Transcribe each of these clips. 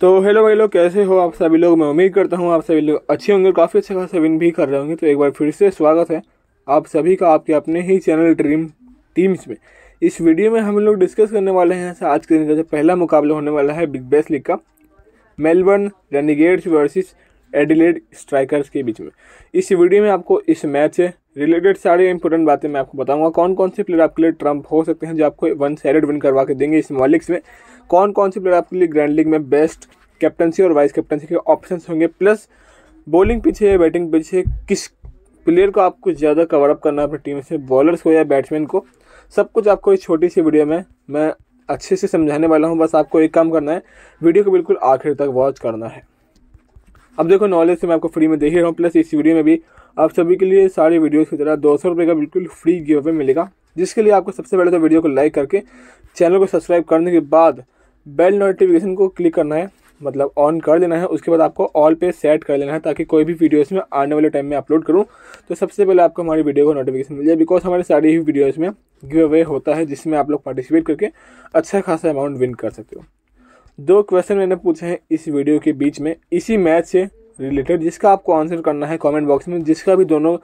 तो हेलो भाई लोग कैसे हो आप सभी लोग मैं उम्मीद करता हूँ आप सभी लोग अच्छे होंगे काफ़ी अच्छे खासा विन भी कर रहे होंगे तो एक बार फिर से स्वागत है आप सभी का आपके अपने ही चैनल ड्रीम टीम्स में इस वीडियो में हम लोग डिस्कस करने वाले हैं आज के दिन का जो पहला मुकाबला होने वाला है बिग बैस लीग का Melbourne Renegades versus Adelaide Strikers के बीच में इस वीडियो में आपको इस मैच से रिलेटेड सारी इंपॉर्टेंट बातें मैं आपको बताऊंगा कौन कौन से प्लेयर आपके लिए ट्रम्प हो सकते हैं जो आपको वन साइड विन करवा के देंगे इस मॉलिक्स में कौन कौन से प्लेयर आपके लिए ग्रैंड लीग में बेस्ट कैप्टनसी और वाइस कैप्टनसी के ऑप्शन होंगे प्लस बॉलिंग पीछे या बैटिंग पीछे किस प्लेयर को आपको ज़्यादा कवर अप करना अपनी टीम से बॉलर्स को या बैट्समैन को सब कुछ आपको इस छोटी सी वीडियो में मैं अच्छे से समझाने वाला हूँ बस आपको एक काम करना है वीडियो को बिल्कुल आखिर तक वॉच करना है अब देखो नॉलेज से तो मैं आपको फ्री में दे ही रहा हूँ प्लस इस वीडियो में भी आप सभी के लिए सारी वीडियोस की तरह दो सौ रुपये का बिल्कुल फ्री गिवे मिलेगा जिसके लिए आपको सबसे पहले तो वीडियो को लाइक करके चैनल को सब्सक्राइब करने के बाद बेल नोटिफिकेशन को क्लिक करना है मतलब ऑन कर देना है उसके बाद आपको ऑल पे सेट कर लेना है ताकि कोई भी वीडियोस में आने वाले टाइम में अपलोड करूँ तो सबसे पहले आपको हमारी वीडियो को नोटिफिकेशन मिल जाए बिकॉज हमारे सारी ही वीडियोज़ में गिव अवे होता है जिसमें आप लोग पार्टिसिपेट करके अच्छा खासा अमाउंट विन कर सकते हो दो क्वेश्चन मैंने पूछे हैं इस वीडियो के बीच में इसी मैच से रिलेटेड जिसका आपको आंसर करना है कॉमेंट बॉक्स में जिसका भी दोनों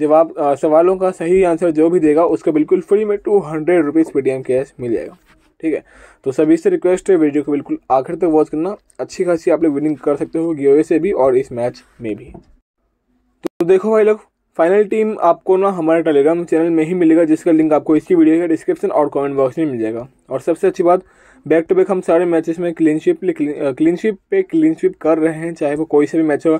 जवाब सवालों का सही आंसर जो भी देगा उसका बिल्कुल फ्री में two hundred rupees Paytm cash मिल जाएगा ठीक है तो सभी से रिक्वेस्ट है वीडियो को बिल्कुल आखिर तक वॉच करना अच्छी खासी आप लोग विनिंग कर सकते हो गिवे से भी और इस मैच में भी तो देखो भाई लोग फाइनल टीम आपको ना हमारे टेलीग्राम चैनल में ही मिलेगा जिसका लिंक आपको इसी वीडियो के डिस्क्रिप्शन और कमेंट बॉक्स में मिल जाएगा और सबसे अच्छी बात बैक टू बैक हम सारे मैचेस में क्लीनशिप क्लीनशिप पे क्लीन कर रहे हैं चाहे वो कोई से भी मैच हो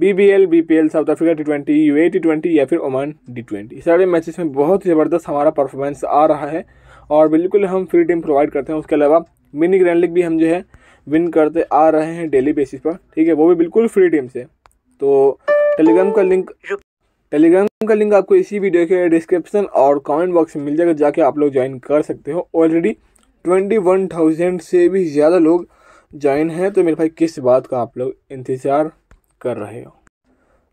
B B L B P L South Africa T twenty U A T twenty या फिर ओमान डी ट्वेंटी सारे मैचेस में बहुत ज़बरदस्त हमारा परफॉर्मेंस आ रहा है और बिल्कुल हम फ्री टीम प्रोवाइड करते हैं उसके अलावा मिनी ग्रैंड लीग भी हम जो है विन करते आ रहे हैं डेली बेसिस पर ठीक है वो भी बिल्कुल फ्री टीम से तो टेलीग्राम का लिंक टेलीग्राम का लिंक आपको इसी वीडियो के डिस्क्रिप्शन और कमेंट बॉक्स में मिल जाएगा जाके आप लोग ज्वाइन कर सकते हो ऑलरेडी ट्वेंटी वन थाउजेंड से भी ज़्यादा लोग ज्वाइन हैं तो मेरे भाई किस बात का आप लोग इंतज़ार कर रहे हो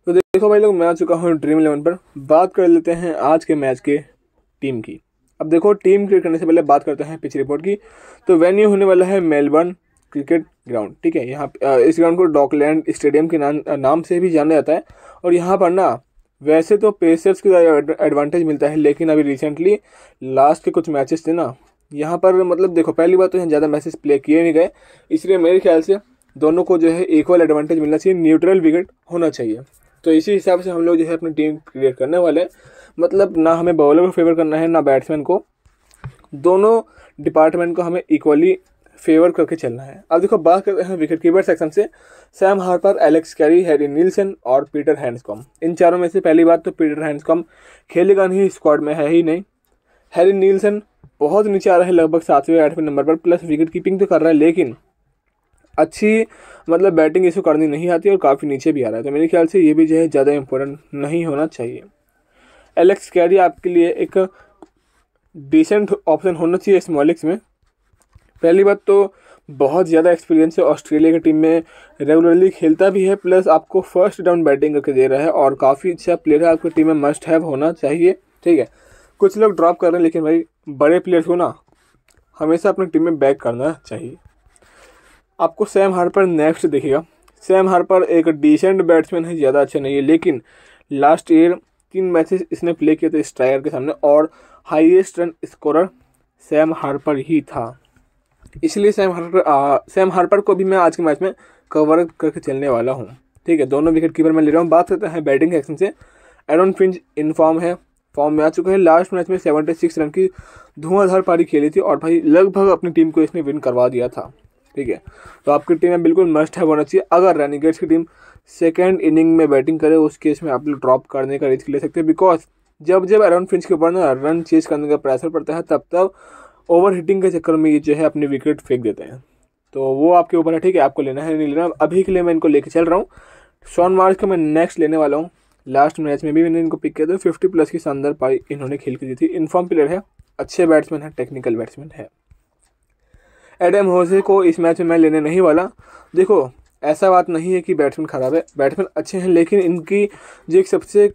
तो देखो भाई लोग मैं आ चुका हूँ ड्रीम इलेवन पर बात कर लेते हैं आज के मैच के टीम की अब देखो टीम क्रिकेट करने से पहले बात करते हैं पिच रिपोर्ट की तो वेन्यू होने वाला है मेलबर्न क्रिकेट ग्राउंड ठीक है यहाँ इस ग्राउंड को डॉकलैंड स्टेडियम के नाम नाम से भी जाना जाता है और यहाँ पर ना वैसे तो पेसर्स को ज़्यादा एडवांटेज मिलता है लेकिन अभी रिसेंटली लास्ट के कुछ मैचेस थे ना यहाँ पर मतलब देखो पहली बार तो यहाँ ज़्यादा मैचेस प्ले किए नहीं गए इसलिए मेरे ख्याल से दोनों को जो है इक्वल एडवांटेज मिलना चाहिए न्यूट्रल विकेट होना चाहिए तो इसी हिसाब से हम लोग जो है अपनी टीम क्रिएट करने वाले हैं मतलब ना हमें बॉलर को फेवर करना है ना बैट्समैन को दोनों डिपार्टमेंट को हमें इक्वली फेवर करके चलना है अब देखो बात करते हैं विकेट कीपर सेक्शन से Sam Harper Alex Carey Harry Nielsen और पीटर हैंडसकॉम इन चारों में से पहली बात तो पीटर हैंडसकॉम खेलेगा नहीं स्क्वाड में है ही नहीं हैरी नीलसन बहुत नीचे आ रहा है लगभग सातवें आठवें नंबर पर प्लस विकेट कीपिंग तो कर रहा है लेकिन अच्छी मतलब बैटिंग इसको करनी नहीं आती और काफ़ी नीचे भी आ रहा है तो मेरे ख्याल से ये भी जो है ज़्यादा इंपॉर्टेंट नहीं होना चाहिए एलेक्स कैरी आपके लिए एक डिसेंट ऑप्शन होना चाहिए इस मॉलिक्स में पहली बात तो बहुत ज़्यादा एक्सपीरियंस है ऑस्ट्रेलिया की टीम में रेगुलरली खेलता भी है प्लस आपको फर्स्ट डाउन बैटिंग करके दे रहा है और काफ़ी अच्छा प्लेयर है आपकी टीम में मस्ट हैव होना चाहिए ठीक है कुछ लोग ड्रॉप कर रहे हैं लेकिन भाई बड़े प्लेयर्स को ना हमेशा अपनी टीम में बैक करना चाहिए आपको सैम हार्पर नेक्स्ट देखिएगा सैम हार्पर एक डिसेंट बैट्समैन है ज़्यादा अच्छा नहीं है लेकिन लास्ट ईयर तीन मैचेस इसने प्ले किए थे स्ट्राइकर के सामने और highest run scorer Sam Harper ही था इसलिए सैम हार्पर सैम हार्पर को भी मैं आज के मैच में कवर करके चलने वाला हूँ ठीक है दोनों विकेट कीपर मैं ले रहा हूँ बात करते हैं बैटिंग एक्शन से एरन फिंच इन फॉर्म है फॉर्म में आ चुके हैं लास्ट मैच में सेवेंटी सिक्स रन की धुआंधार पारी खेली थी और भाई लगभग अपनी टीम को इसने विन करवा दिया था ठीक है तो आपकी टीम में बिल्कुल मस्ट है होना चाहिए अगर रनिगेट्स की टीम सेकेंड इनिंग में बैटिंग करे उस केस में आप लोग ड्रॉप करने का रिस्क ले सकते हैं बिकॉज जब जब एरन फिंच के ऊपर ना रन चेज करने का प्रेशर पड़ता है तब तब ओवर हिटिंग के चक्कर में ये जो है अपने विकेट फेंक देते हैं तो वो आपके ऊपर है ठीक है आपको लेना है नहीं लेना अभी के लिए मैं इनको लेके चल रहा हूँ शॉन मार्च को मैं नेक्स्ट लेने वाला हूँ लास्ट मैच में भी मैंने इनको पिक किया था फिफ्टी प्लस की शानदार पारी इन्होंने खेल की दी थी इनफॉर्म प्लेयर है अच्छे बैट्समैन है टेक्निकल बैट्समैन है एडम होजे को इस मैच में मैं लेने नहीं वाला देखो ऐसा बात नहीं है कि बैट्समैन ख़राब है बैट्समैन अच्छे हैं लेकिन इनकी जो एक सबसे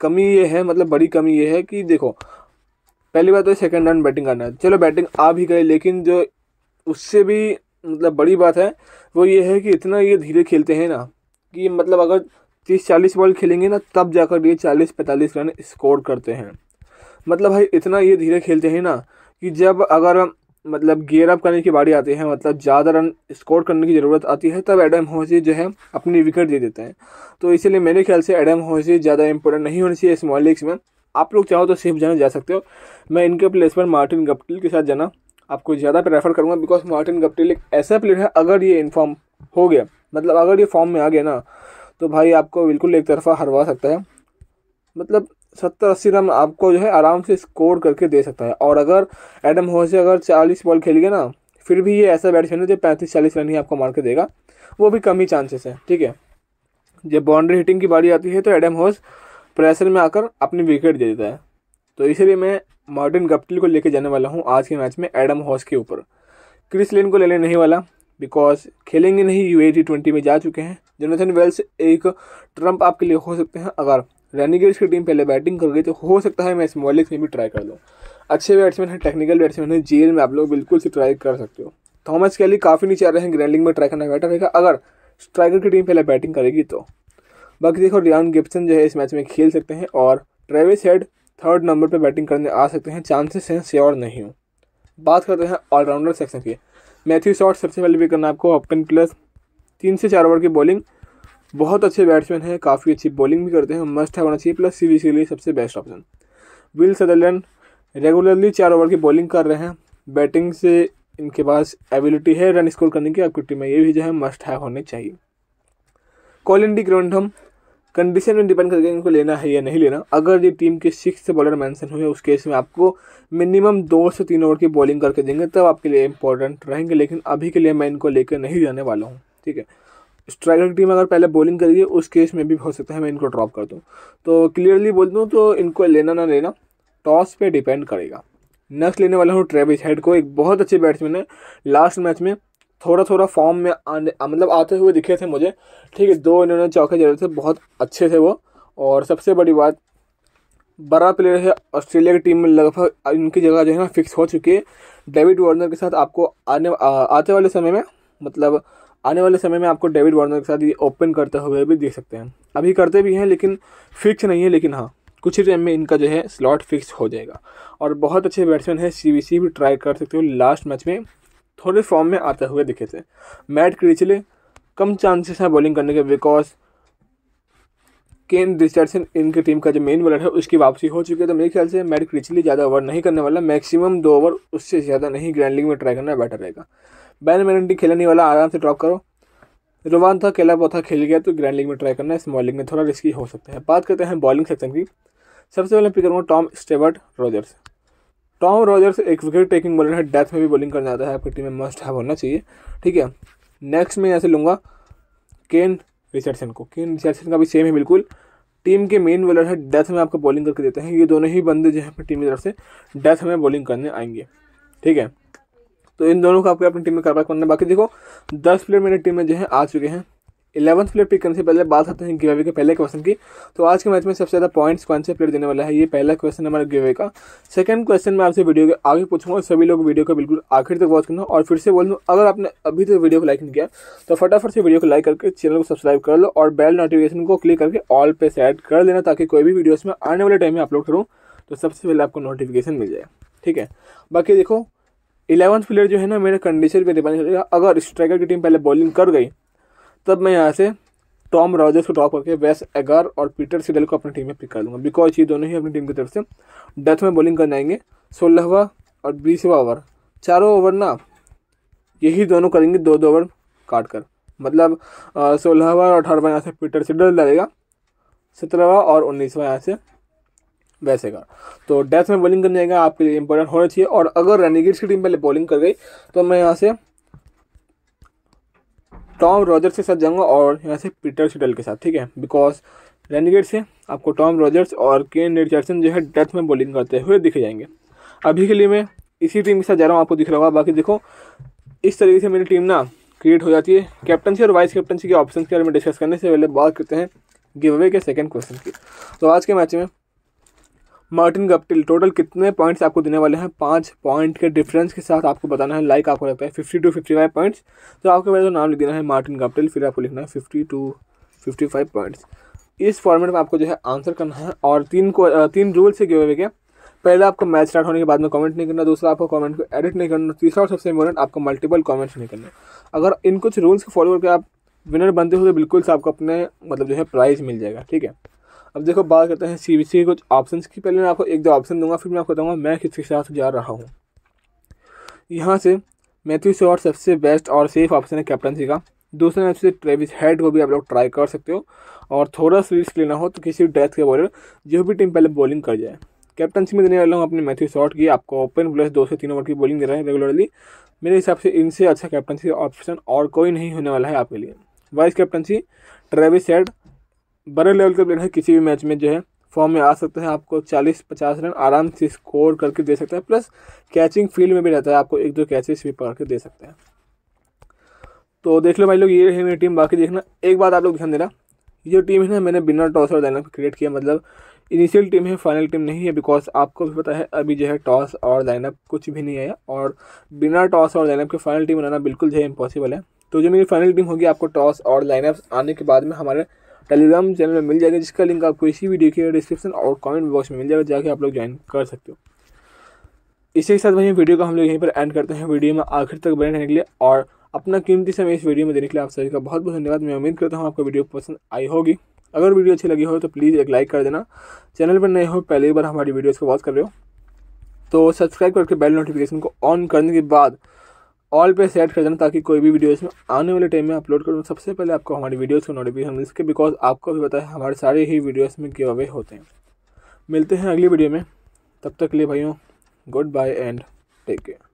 कमी ये है मतलब बड़ी कमी ये है कि देखो पहली बात तो सेकेंड राउंड बैटिंग करना है चलो बैटिंग आ भी गए लेकिन जो उससे भी मतलब बड़ी बात है वो ये है कि इतना ये धीरे खेलते हैं ना कि मतलब अगर तीस चालीस बॉल खेलेंगे ना तब जाकर ये चालीस पैंतालीस रन स्कोर करते हैं मतलब भाई इतना ये धीरे खेलते हैं ना कि जब अगर मतलब गेयर अप करने की बारी आती है मतलब ज़्यादा रन स्कोर करने की ज़रूरत आती है तब एडम होजी जो है अपनी विकेट दे देते हैं तो इसीलिए मेरे ख्याल से एडम होजी ज़्यादा इंपॉर्टेंट नहीं होनी चाहिए स्मॉल लीग्स में आप लोग चाहो तो सेफ जाना जा सकते हो मैं इनके प्लेस पर मार्टिन गप्टिल के साथ जाना आपको ज़्यादा प्रेफर करूँगा बिकॉज मार्टिन गप्टिल एक ऐसा प्लेयर है अगर ये इन्फॉर्म हो गया मतलब अगर ये फॉर्म में आ गया ना तो भाई आपको बिल्कुल एक तरफा हरवा सकता है मतलब सत्तर अस्सी रन आपको जो है आराम से स्कोर करके दे सकता है और अगर एडम से अगर चालीस बॉल खेल गया ना फिर भी ये ऐसा बैट्समैन है जो पैंतीस चालीस रन ही आपको मार के देगा वो भी कम ही चांसेस है ठीक है जब बाउंड्री हिटिंग की बारी आती है तो एडम होस प्रेशर में आकर अपनी विकेट दे देता है तो इसलिए मैं मार्टिन गप्टिल को लेके जाने वाला हूँ आज के मैच में एडम हॉस के ऊपर क्रिस लेन को लेने नहीं वाला बिकॉज खेलेंगे नहीं यू ए में जा चुके हैं जोनाथन वेल्स एक ट्रंप आपके लिए हो सकते हैं अगर रेनिगेट्स की टीम पहले बैटिंग कर गई तो हो सकता है मैं इस मॉलिक में भी ट्राई कर लूँ अच्छे बैट्समैन हैं टेक्निकल बैट्समैन हैं जेल में आप लोग बिल्कुल से ट्राई कर सकते हो थॉमस कैली काफ़ी नीचे आ रहे हैं ग्रैंडिंग में ट्राई करना बेटर रहेगा अगर स्ट्राइकर की टीम पहले बैटिंग करेगी तो बाकी देखो रियान गिप्सन जो है इस मैच में खेल सकते हैं और ट्रेविस हेड थर्ड नंबर पर बैटिंग करने आ सकते हैं चांसेस हैं श्योर नहीं हूँ बात करते हैं ऑलराउंडर सेक्शन की मैथ्यू शॉट सबसे पहले भी करना आपको ओपन प्लस तीन से चार ओवर की बॉलिंग बहुत अच्छे बैट्समैन हैं काफ़ी अच्छी बॉलिंग भी करते हैं मस्ट है होना चाहिए प्लस सी के लिए सबसे best option Will Sutherland regularly चार ओवर की बॉलिंग कर रहे हैं बैटिंग से इनके पास एबिलिटी है रन स्कोर करने की आपकी टीम में ये भी जो है मस्ट है होने चाहिए कॉलिन डी ग्रंडम कंडीशन में डिपेंड करके इनको लेना है या नहीं लेना अगर ये टीम के सिक्स बॉलर मैंसन हुए उस केस में आपको मिनिमम दो से तीन ओवर की बॉलिंग करके देंगे तब आपके लिए इंपॉर्टेंट रहेंगे लेकिन अभी के लिए मैं इनको लेकर नहीं जाने वाला हूँ ठीक है स्ट्राइकर की टीम अगर पहले बॉलिंग करेगी उस केस में भी हो सकता है मैं इनको ड्रॉप कर दूँ तो क्लियरली बोल दूँ तो इनको लेना ना लेना टॉस पे डिपेंड करेगा नेक्स्ट लेने वाला हूँ ट्रेविस हेड को एक बहुत अच्छे बैट्समैन है लास्ट मैच में थोड़ा थोड़ा फॉर्म में आने मतलब आते हुए दिखे थे मुझे ठीक है दो इन्होंने चौके जड़े थे बहुत अच्छे थे वो और सबसे बड़ी बात बड़ा प्लेयर है ऑस्ट्रेलिया की टीम में लगभग इनकी जगह जो है ना फिक्स हो चुकी है डेविड वार्नर के साथ आपको आने आ, आते वाले समय में मतलब आने वाले समय में आपको डेविड वार्नर के साथ ये ओपन करते हुए भी देख सकते हैं अभी करते भी हैं लेकिन फिक्स नहीं है लेकिन हाँ कुछ ही टाइम में इनका जो है स्लॉट फिक्स हो जाएगा और बहुत अच्छे बैट्समैन है सी भी ट्राई कर सकते हो लास्ट मैच में थोड़े फॉर्म में आते हुए दिखे थे मैट क्रिचले कम चांसेस हैं बॉलिंग करने के बिकॉज केन रिचर्डसन इनकी टीम का जो मेन बॉलर है उसकी वापसी हो चुकी है तो मेरे ख्याल से मैट क्रिचली ज़्यादा ओवर नहीं करने वाला मैक्सिमम दो ओवर उससे ज़्यादा नहीं ग्रैंड लीग में ट्राई करना बेटर रहेगा बैन मैनटी खेलने वाला आराम से ड्रॉप करो रोवान था केला पौथा खेल गया तो ग्रैंड लीग में ट्राई करना स्मॉल लीग में थोड़ा रिस्की हो सकता है बात करते हैं बॉलिंग सेक्शन की सबसे पहले पिक करूँगा Tom Stewart Rogers Tom Rogers एक विकेट टेकिंग बॉलर है डेथ में भी बॉलिंग करना आता है आपकी टीम में मस्ट हैव होना चाहिए ठीक है नेक्स्ट में यहाँ से लूँगा केन रिचर्डसन को क्यों रिचर्डसन का भी सेम है बिल्कुल टीम के मेन बॉलर है डेथ में आपको बॉलिंग करके देते हैं ये दोनों ही बंदे जो है टीम की तरफ से डेथ में बॉलिंग करने आएंगे ठीक है तो इन दोनों को आपको अपनी टीम में करवा करना बाकी देखो दस प्लेयर मेरी टीम में जो है आ चुके हैं इलेवंथ प्लेयर पिक करने से पहले बात करते हैं गिवेवे के पहले क्वेश्चन की तो आज के मैच में सबसे ज़्यादा पॉइंट्स कौन से प्लेयर देने वाला है ये पहला क्वेश्चन हमारा गिवे का सेकंड क्वेश्चन मैं आपसे वीडियो के आगे पूछूंगा और सभी लोग वीडियो को बिल्कुल आखिर तक वॉच करना और फिर से बोल दूँ अगर आपने अभी तक तो वीडियो को लाइक नहीं किया तो फटाफट से वीडियो को लाइक करके चैनल को सब्सक्राइब कर लो और बेल नोटिफिकेशन को क्लिक करके ऑल पे सेट कर लेना ताकि कोई भी वीडियोज़ में आने वाले टाइम में अपलोड करूँ तो सबसे पहले आपको नोटिफिकेशन मिल जाए ठीक है बाकी देखो इलेवंथ प्लेयर जो है ना मेरे कंडीशन पर डिपेंड करेगा अगर स्ट्राइकर की टीम पहले बॉलिंग कर गई तब मैं यहाँ से टॉम रॉजर्स को ड्रॉप करके वेस एगार और पीटर सिडल को अपनी टीम में पिक कर लूँगा बिकॉज ये दोनों ही अपनी टीम की तरफ से डेथ में बॉलिंग करने आएंगे सोलहवा और बीसवा ओवर चारों ओवर ना यही दोनों करेंगे दो दो ओवर काट कर मतलब सोलहवा और अठारहवा यहाँ से पीटर सिडल डालेगा सत्रहवा और उन्नीसवा यहाँ से वैसे का तो डेथ में बॉलिंग करने जाएगा आपके लिए इंपॉर्टेंट होना चाहिए और अगर रेनिगेट्स की टीम पहले बॉलिंग कर गई तो मैं यहाँ से टॉम रॉजर्स के साथ जाऊंगा और यहाँ से पीटर सिटल के साथ ठीक है बिकॉज रेनिगेट से आपको टॉम रॉजर्स और केन रिचर्सन जो है डेथ में बॉलिंग करते हुए दिखे जाएंगे अभी के लिए मैं इसी टीम के साथ जा रहा हूँ आपको दिख रहा होगा बाकी देखो इस तरीके से मेरी टीम ना क्रिएट हो जाती है कैप्टनसी और वाइस कैप्टनसी के ऑप्शन के बारे में डिस्कस करने से पहले बात करते हैं गिव अवे के सेकेंड क्वेश्चन की तो आज के मैच में मार्टिन गप्टिल टोटल कितने पॉइंट्स आपको देने वाले हैं पाँच पॉइंट के डिफरेंस के साथ आपको बताना है लाइक आपको लगता है fifty to fifty five points तो आपको पहले तो नाम लिख देना है मार्टिन गप्टिल फिर आपको लिखना है fifty to fifty five points इस फॉर्मेट में आपको जो है आंसर करना है और तीन को तीन रूल से गिवे के पहले आपको मैच स्टार्ट होने के बाद में कमेंट नहीं करना दूसरा आपको कमेंट को एडिट नहीं करना तीसरा और सबसे इंपॉर्टेंट आपको मल्टीपल कमेंट्स नहीं करना अगर इन कुछ रूल्स को फॉलो करके आप विनर बनते हो तो बिल्कुल से आपको अपने मतलब जो है प्राइज़ मिल जाएगा ठीक है अब देखो बात करते हैं सी के कुछ ऑप्शन की पहले मैं आपको एक दो ऑप्शन दूंगा फिर मैं आपको बताऊँगा मैं किसके साथ जा रहा हूँ यहाँ से मैथ्यू शॉर्ट सबसे बेस्ट और सेफ ऑप्शन है कैप्टनसी का दूसरे में से ट्रेविस हेड को भी आप लोग ट्राई कर सकते हो और थोड़ा सा रिस्क लेना हो तो किसी भी डेथ के बॉलर जो भी टीम पहले बॉलिंग कर जाए कैप्टनसी में देने वाला हूँ अपने मैथ्यू शॉर्ट की आपको ओपन प्लस दो से तीन ओवर की बॉलिंग दे रहे हैं रेगुलरली मेरे हिसाब से इनसे अच्छा कैप्टनसी ऑप्शन और कोई नहीं होने वाला है आपके लिए वाइस कैप्टनसी ट्रेविस हेड बड़े लेवल का प्लेयर है किसी भी मैच में जो है फॉर्म में आ सकता है आपको चालीस पचास रन आराम से स्कोर करके दे सकता है प्लस कैचिंग फील्ड में भी रहता है आपको एक दो कैचेस भी पकड़ के दे सकते हैं तो देख लो भाई लोग ये है मेरी टीम बाकी देखना एक बात आप लोग ध्यान देना ये जो टीम है ना मैंने बिना टॉस और लाइनअप क्रिएट किया मतलब इनिशियल टीम है फाइनल टीम नहीं है बिकॉज आपको भी पता है अभी जो है टॉस और लाइनअप कुछ भी नहीं आया और बिना टॉस और लाइनअप के फाइनल टीम बनाना बिल्कुल जो है इम्पॉसिबल है तो जो मेरी फाइनल टीम होगी आपको टॉस और लाइनअप आने के बाद में हमारे टेलीग्राम चैनल में मिल जाएगा जिसका लिंक आपको इसी वीडियो के डिस्क्रिप्शन और कमेंट बॉक्स में मिल जाएगा जाके आप लोग ज्वाइन कर सकते हो इसी के साथ भाई वीडियो को हम लोग यहीं पर एंड करते हैं वीडियो में आखिर तक बने रहने के लिए और अपना कीमती समय इस वीडियो में देने के लिए आप सभी का बहुत बहुत धन्यवाद मैं उम्मीद करता हूँ आपको वीडियो पसंद आई होगी अगर वीडियो अच्छी लगी हो तो प्लीज़ एक लाइक कर देना चैनल पर नए हो पहली बार हमारी वीडियोज़ को वॉच कर रहे हो तो सब्सक्राइब करके बेल नोटिफिकेशन को ऑन करने के बाद ऑल पे सेट कर देना ताकि कोई भी वीडियो इसमें आने वाले टाइम में अपलोड करूँ सबसे पहले आपको हमारी वीडियोज़ का नोटिफिकेशन मिल सके बिकॉज आपको भी पता है हमारे सारे ही वीडियोस में गिव अवे होते हैं मिलते हैं अगली वीडियो में तब तक के लिए भाइयों good bye and take care